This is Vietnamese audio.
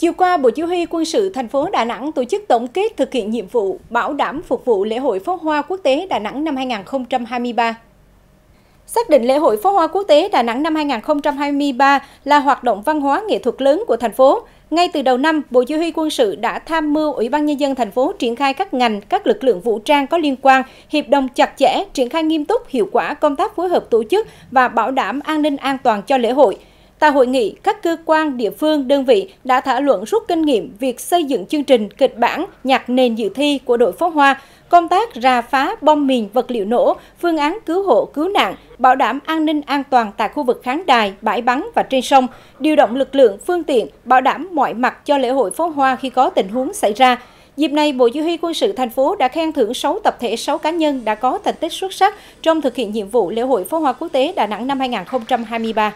Chiều qua, Bộ Chỉ huy Quân sự thành phố Đà Nẵng tổ chức tổng kết thực hiện nhiệm vụ bảo đảm phục vụ lễ hội pháo hoa quốc tế Đà Nẵng năm 2023. Xác định lễ hội pháo hoa quốc tế Đà Nẵng năm 2023 là hoạt động văn hóa nghệ thuật lớn của thành phố, ngay từ đầu năm, Bộ Chỉ huy Quân sự đã tham mưu Ủy ban Nhân dân thành phố triển khai các ngành, các lực lượng vũ trang có liên quan, hiệp đồng chặt chẽ, triển khai nghiêm túc, hiệu quả công tác phối hợp tổ chức và bảo đảm an ninh an toàn cho lễ hội – Tại hội nghị, các cơ quan, địa phương, đơn vị đã thảo luận rút kinh nghiệm việc xây dựng chương trình, kịch bản, nhạc nền dự thi của đội pháo hoa, công tác ra phá bom mìn vật liệu nổ, phương án cứu hộ cứu nạn, bảo đảm an ninh an toàn tại khu vực khán đài, bãi bắn và trên sông, điều động lực lượng, phương tiện, bảo đảm mọi mặt cho lễ hội pháo hoa khi có tình huống xảy ra. Dịp này, Bộ Chỉ huy Quân sự thành phố đã khen thưởng 6 tập thể 6 cá nhân đã có thành tích xuất sắc trong thực hiện nhiệm vụ lễ hội pháo hoa quốc tế Đà Nẵng năm 2023.